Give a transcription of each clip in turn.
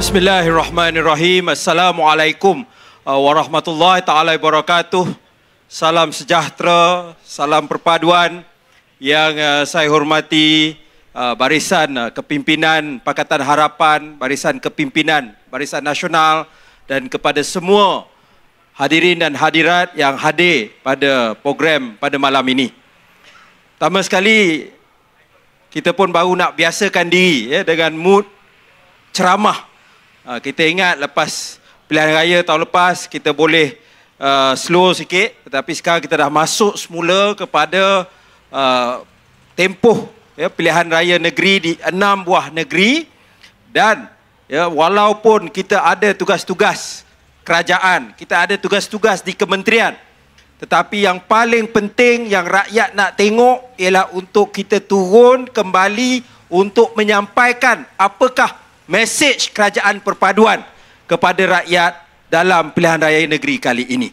Bismillahirrahmanirrahim. Assalamualaikum uh, warahmatullahi taala wabarakatuh. Salam sejahtera, salam perpaduan yang uh, saya hormati uh, barisan kepimpinan Pakatan Harapan, barisan kepimpinan Barisan Nasional dan kepada semua hadirin dan hadirat yang hadir pada program pada malam ini. Pertama sekali kita pun baru nak biasakan diri ya dengan mood ceramah Ha, kita ingat lepas pilihan raya tahun lepas kita boleh uh, slow sikit tetapi sekarang kita dah masuk semula kepada uh, tempoh ya pilihan raya negeri di enam buah negeri dan ya walaupun kita ada tugas-tugas kerajaan, kita ada tugas-tugas di kementerian tetapi yang paling penting yang rakyat nak tengok ialah untuk kita turun kembali untuk menyampaikan apakah mesej kerajaan perpaduan kepada rakyat dalam pilihan raya negeri kali ini.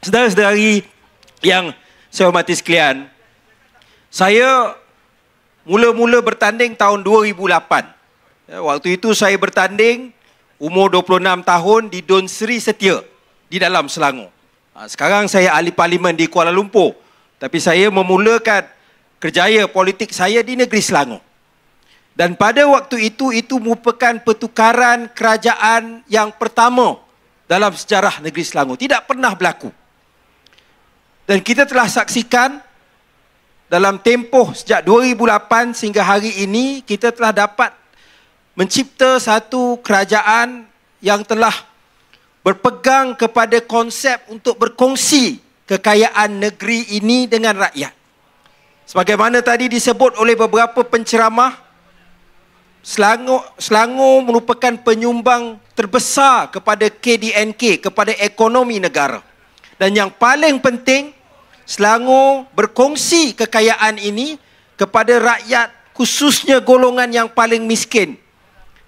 Sedari-sedari yang saya hormati sekalian, saya mula-mula bertanding tahun 2008. Ya, waktu itu saya bertanding umur 26 tahun di Don Seri Setia di dalam Selangor. Ha, sekarang saya ahli parlimen di Kuala Lumpur. Tapi saya memulakan kerjaya politik saya di negeri Selangor. Dan pada waktu itu, itu merupakan pertukaran kerajaan yang pertama dalam sejarah negeri Selangor. Tidak pernah berlaku. Dan kita telah saksikan dalam tempoh sejak 2008 sehingga hari ini, kita telah dapat mencipta satu kerajaan yang telah berpegang kepada konsep untuk berkongsi kekayaan negeri ini dengan rakyat. Sebagaimana tadi disebut oleh beberapa penceramah, Selangor, Selangor merupakan penyumbang terbesar kepada KDNK, kepada ekonomi negara. Dan yang paling penting, Selangor berkongsi kekayaan ini kepada rakyat khususnya golongan yang paling miskin.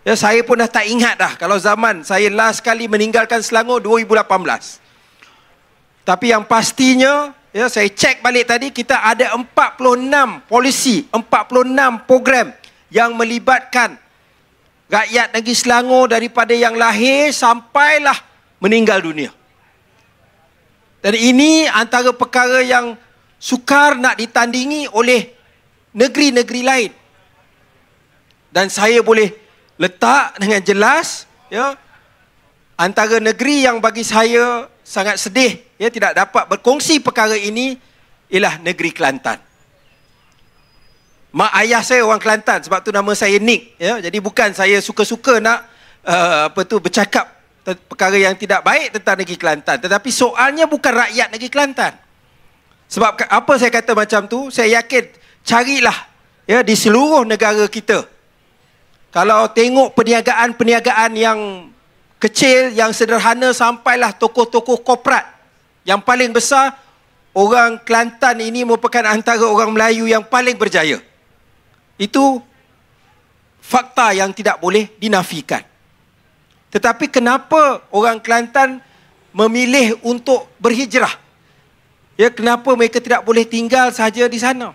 Ya, saya pun dah tak ingat dah kalau zaman saya last kali meninggalkan Selangor 2018. Tapi yang pastinya, ya, saya cek balik tadi, kita ada 46 polisi, 46 program yang melibatkan rakyat negeri Selangor daripada yang lahir sampailah meninggal dunia. Dan ini antara perkara yang sukar nak ditandingi oleh negeri-negeri lain. Dan saya boleh letak dengan jelas ya antara negeri yang bagi saya sangat sedih ya tidak dapat berkongsi perkara ini ialah negeri Kelantan. Mak ayah saya orang Kelantan sebab tu nama saya Nick ya. Jadi bukan saya suka-suka nak uh, apa tu bercakap perkara yang tidak baik tentang negeri Kelantan tetapi soalnya bukan rakyat negeri Kelantan. Sebab apa saya kata macam tu? Saya yakin carilah ya di seluruh negara kita. Kalau tengok perniagaan-perniagaan yang kecil yang sederhana sampailah toko-toko korporat yang paling besar orang Kelantan ini merupakan antara orang Melayu yang paling berjaya. Itu fakta yang tidak boleh dinafikan. Tetapi kenapa orang Kelantan memilih untuk berhijrah? Ya, kenapa mereka tidak boleh tinggal saja di sana?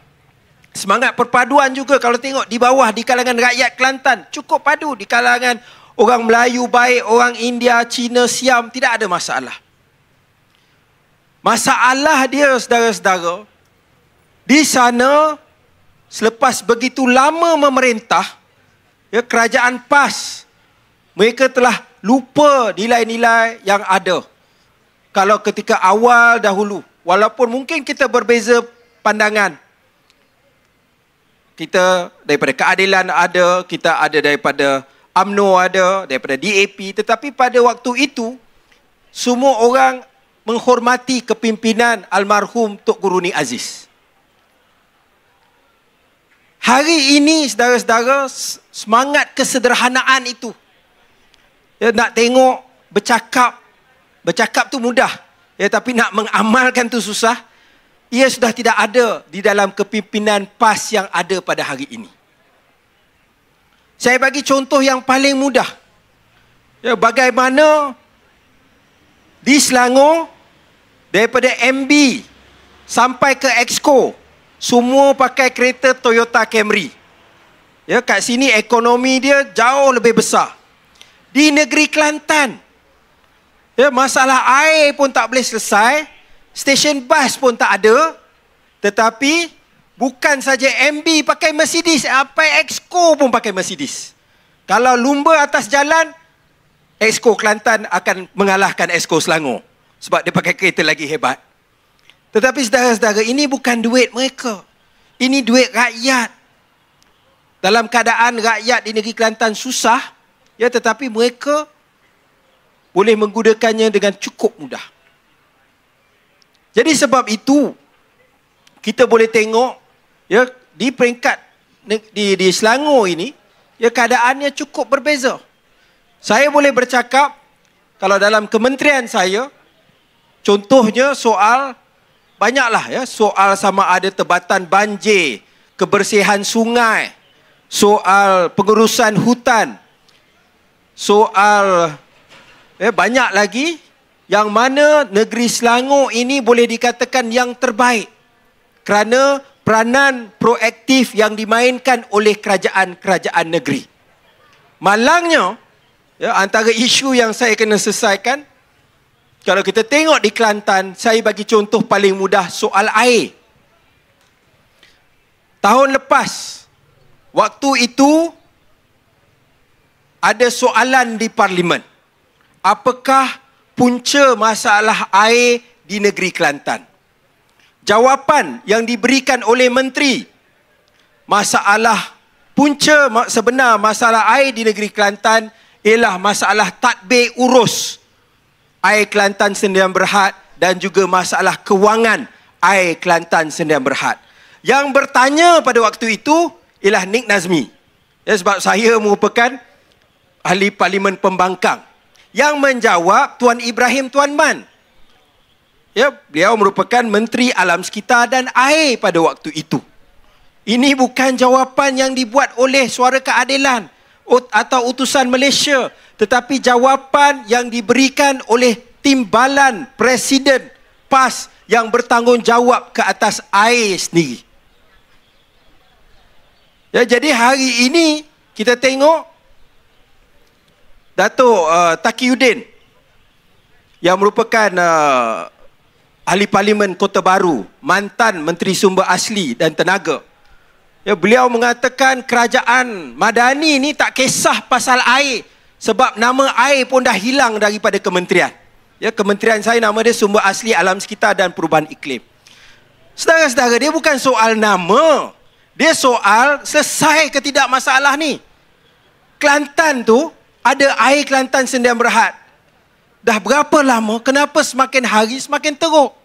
Semangat perpaduan juga kalau tengok di bawah di kalangan rakyat Kelantan cukup padu di kalangan orang Melayu baik, orang India, Cina, Siam tidak ada masalah. Masalah dia saudara-saudara di sana selepas begitu lama memerintah ya kerajaan PAS mereka telah lupa nilai-nilai yang ada kalau ketika awal dahulu walaupun mungkin kita berbeza pandangan kita daripada keadilan ada kita ada daripada AMNO ada daripada DAP tetapi pada waktu itu semua orang menghormati kepimpinan almarhum Tok Guru Ni Aziz. Hari ini saudara-saudara semangat kesederhanaan itu. Ya, nak tengok bercakap. Bercakap tu mudah. Ya, tapi nak mengamalkan tu susah. Ia sudah tidak ada di dalam kepimpinan PAS yang ada pada hari ini. Saya bagi contoh yang paling mudah. Ya, bagaimana di Selangor daripada MB sampai ke Exco semua pakai kereta Toyota Camry. Ya, kat sini ekonomi dia jauh lebih besar. Di negeri Kelantan. Ya, masalah air pun tak boleh selesai, stesen bas pun tak ada. Tetapi bukan saja MB pakai Mercedes, apa Exco pun pakai Mercedes. Kalau lumba atas jalan, Exco Kelantan akan mengalahkan Exco Selangor sebab dia pakai kereta lagi hebat. Tetapi saudara-saudara, ini bukan duit mereka. Ini duit rakyat. Dalam keadaan rakyat di negeri Kelantan susah, ya tetapi mereka boleh menggunakannya dengan cukup mudah. Jadi sebab itu kita boleh tengok ya di peringkat di di Selangor ini ya keadaannya cukup berbeza. Saya boleh bercakap kalau dalam kementerian saya contohnya soal banyaklah ya soal sama ada tebatan banjir, kebersihan sungai, soal pengurusan hutan, soal ya banyak lagi yang mana negeri Selangor ini boleh dikatakan yang terbaik kerana peranan proaktif yang dimainkan oleh kerajaan-kerajaan negeri. Malangnya ya antara isu yang saya kena selesaikan kalau kita tengok di Kelantan, saya bagi contoh paling mudah soal air. Tahun lepas, waktu itu ada soalan di parlimen. Apakah punca masalah air di negeri Kelantan? Jawapan yang diberikan oleh menteri masalah punca sebenar masalah air di negeri Kelantan ialah masalah tadbir urus. Air Kelantan Sendirian Berhad dan juga masalah kewangan Air Kelantan Sendirian Berhad. Yang bertanya pada waktu itu ialah Nik Nazmi. Ya, sebab saya merupakan ahli parlimen pembangkang. Yang menjawab Tuan Ibrahim Tuan Man. Ya, beliau merupakan Menteri Alam Sekitar dan Air pada waktu itu. Ini bukan jawapan yang dibuat oleh Suara Keadilan atau utusan Malaysia tetapi jawapan yang diberikan oleh timbalan presiden PAS yang bertanggungjawab ke atas air sendiri. Ya jadi hari ini kita tengok Datuk uh, Takiuddin yang merupakan uh, ahli parlimen Kota Baru, mantan menteri sumber asli dan tenaga Ya, beliau mengatakan kerajaan Madani ni tak kisah pasal air sebab nama air pun dah hilang daripada kementerian. Ya, kementerian saya nama dia Sumber Asli Alam Sekitar dan Perubahan Iklim. Saudara-saudara, dia bukan soal nama. Dia soal selesai ke tidak masalah ni. Kelantan tu ada air Kelantan Sendian Berhad. Dah berapa lama, kenapa semakin hari semakin teruk?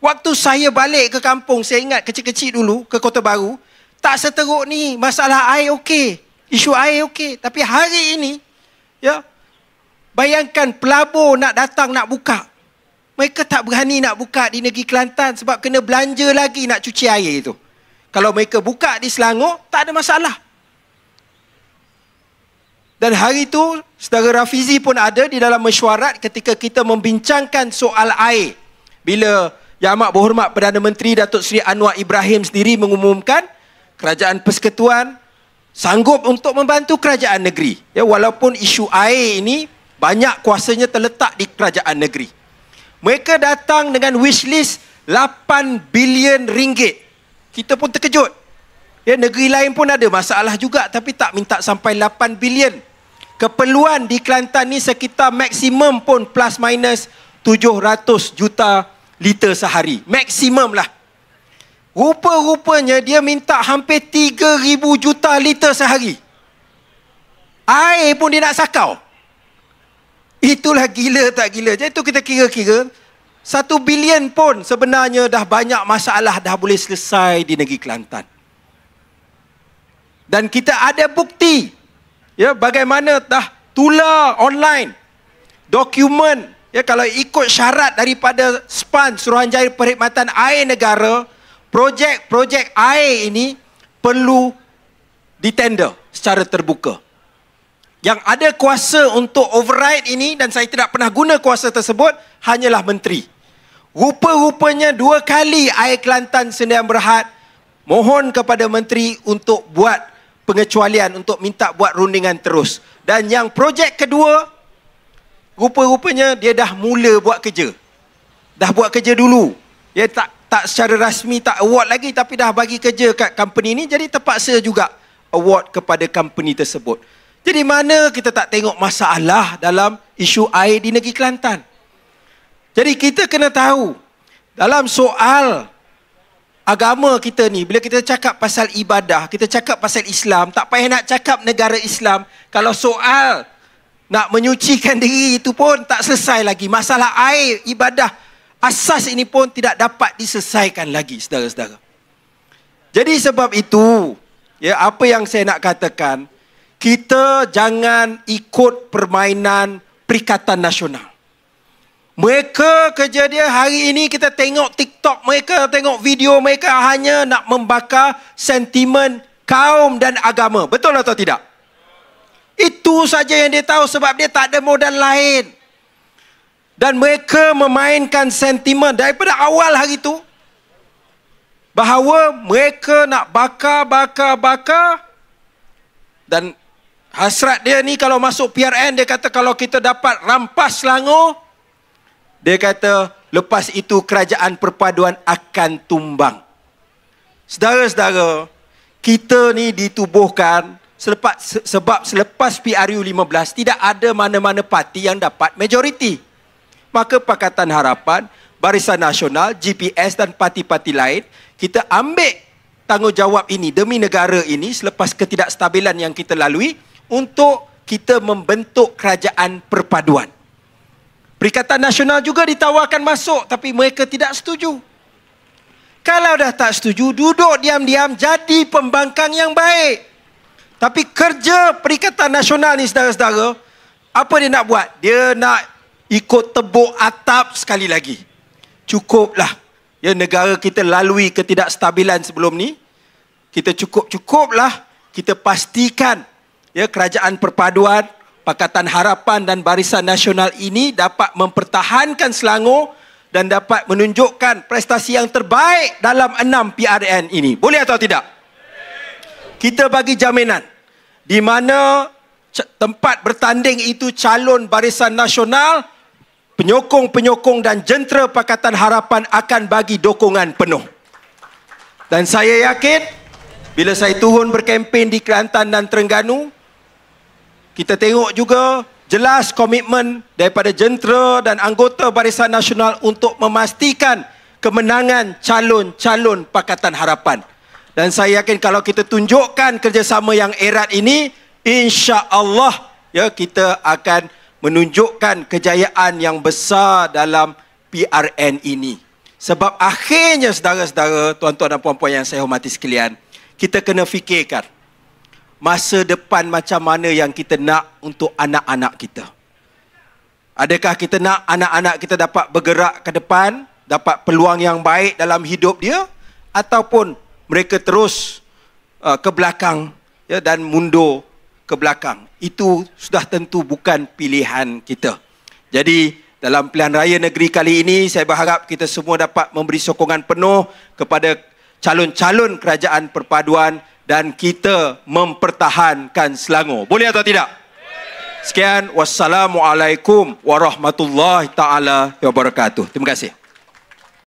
Waktu saya balik ke kampung, saya ingat kecil-kecil dulu ke Kota Baru, tak seteruk ni masalah air okey isu air okey tapi hari ini ya bayangkan pelabur nak datang nak buka mereka tak berani nak buka di negeri Kelantan sebab kena belanja lagi nak cuci air itu kalau mereka buka di Selangor tak ada masalah dan hari itu saudara Rafizi pun ada di dalam mesyuarat ketika kita membincangkan soal air bila Yang Amat Berhormat Perdana Menteri Datuk Seri Anwar Ibrahim sendiri mengumumkan kerajaan persekutuan sanggup untuk membantu kerajaan negeri ya walaupun isu air ini banyak kuasanya terletak di kerajaan negeri mereka datang dengan wish list 8 bilion ringgit kita pun terkejut ya negeri lain pun ada masalah juga tapi tak minta sampai 8 bilion keperluan di Kelantan ni sekitar maksimum pun plus minus 700 juta liter sehari maksimum lah Rupa-rupanya dia minta hampir 3,000 juta liter sehari. Air pun dia nak sakau. Itulah gila tak gila. Jadi tu kita kira-kira. Satu bilion pun sebenarnya dah banyak masalah dah boleh selesai di negeri Kelantan. Dan kita ada bukti ya bagaimana dah tular online dokumen ya kalau ikut syarat daripada SPAN Suruhanjaya Perkhidmatan Air Negara projek-projek air ini perlu ditender secara terbuka. Yang ada kuasa untuk override ini dan saya tidak pernah guna kuasa tersebut hanyalah menteri. Rupa-rupanya dua kali air Kelantan Sendirian Berhad mohon kepada menteri untuk buat pengecualian untuk minta buat rundingan terus. Dan yang projek kedua rupa-rupanya dia dah mula buat kerja. Dah buat kerja dulu. dia tak tak secara rasmi tak award lagi tapi dah bagi kerja kat company ni jadi terpaksa juga award kepada company tersebut. Jadi mana kita tak tengok masalah dalam isu air di negeri Kelantan? Jadi kita kena tahu dalam soal agama kita ni bila kita cakap pasal ibadah, kita cakap pasal Islam, tak payah nak cakap negara Islam kalau soal nak menyucikan diri itu pun tak selesai lagi masalah air ibadah asas ini pun tidak dapat diselesaikan lagi saudara-saudara. Jadi sebab itu, ya apa yang saya nak katakan, kita jangan ikut permainan Perikatan Nasional. Mereka kerja dia hari ini kita tengok TikTok mereka, tengok video mereka hanya nak membakar sentimen kaum dan agama. Betul atau tidak? Itu saja yang dia tahu sebab dia tak ada modal lain dan mereka memainkan sentimen daripada awal hari itu bahawa mereka nak bakar bakar bakar dan hasrat dia ni kalau masuk PRN dia kata kalau kita dapat rampas Selangor dia kata lepas itu kerajaan perpaduan akan tumbang saudara-saudara kita ni ditubuhkan selepas, sebab selepas PRU 15 tidak ada mana-mana parti yang dapat majoriti maka Pakatan Harapan, Barisan Nasional, GPS dan parti-parti lain, kita ambil tanggungjawab ini demi negara ini selepas ketidakstabilan yang kita lalui untuk kita membentuk kerajaan perpaduan. Perikatan Nasional juga ditawarkan masuk tapi mereka tidak setuju. Kalau dah tak setuju, duduk diam-diam jadi pembangkang yang baik. Tapi kerja Perikatan Nasional ni, saudara-saudara, apa dia nak buat? Dia nak ikut tebuk atap sekali lagi. Cukuplah. Ya negara kita lalui ketidakstabilan sebelum ni. Kita cukup-cukuplah kita pastikan ya kerajaan perpaduan Pakatan Harapan dan Barisan Nasional ini dapat mempertahankan Selangor dan dapat menunjukkan prestasi yang terbaik dalam enam PRN ini. Boleh atau tidak? Kita bagi jaminan di mana tempat bertanding itu calon Barisan Nasional penyokong-penyokong dan jentera Pakatan Harapan akan bagi dokongan penuh. Dan saya yakin bila saya turun berkempen di Kelantan dan Terengganu, kita tengok juga jelas komitmen daripada jentera dan anggota Barisan Nasional untuk memastikan kemenangan calon-calon Pakatan Harapan. Dan saya yakin kalau kita tunjukkan kerjasama yang erat ini, insya-Allah ya kita akan menunjukkan kejayaan yang besar dalam PRN ini. Sebab akhirnya saudara-saudara, tuan-tuan dan puan-puan yang saya hormati sekalian, kita kena fikirkan masa depan macam mana yang kita nak untuk anak-anak kita. Adakah kita nak anak-anak kita dapat bergerak ke depan, dapat peluang yang baik dalam hidup dia ataupun mereka terus uh, ke belakang ya dan mundur ke belakang. Itu sudah tentu bukan pilihan kita. Jadi dalam pilihan raya negeri kali ini saya berharap kita semua dapat memberi sokongan penuh kepada calon-calon kerajaan perpaduan dan kita mempertahankan Selangor. Boleh atau tidak? Sekian wassalamualaikum warahmatullahi taala wabarakatuh. Terima kasih.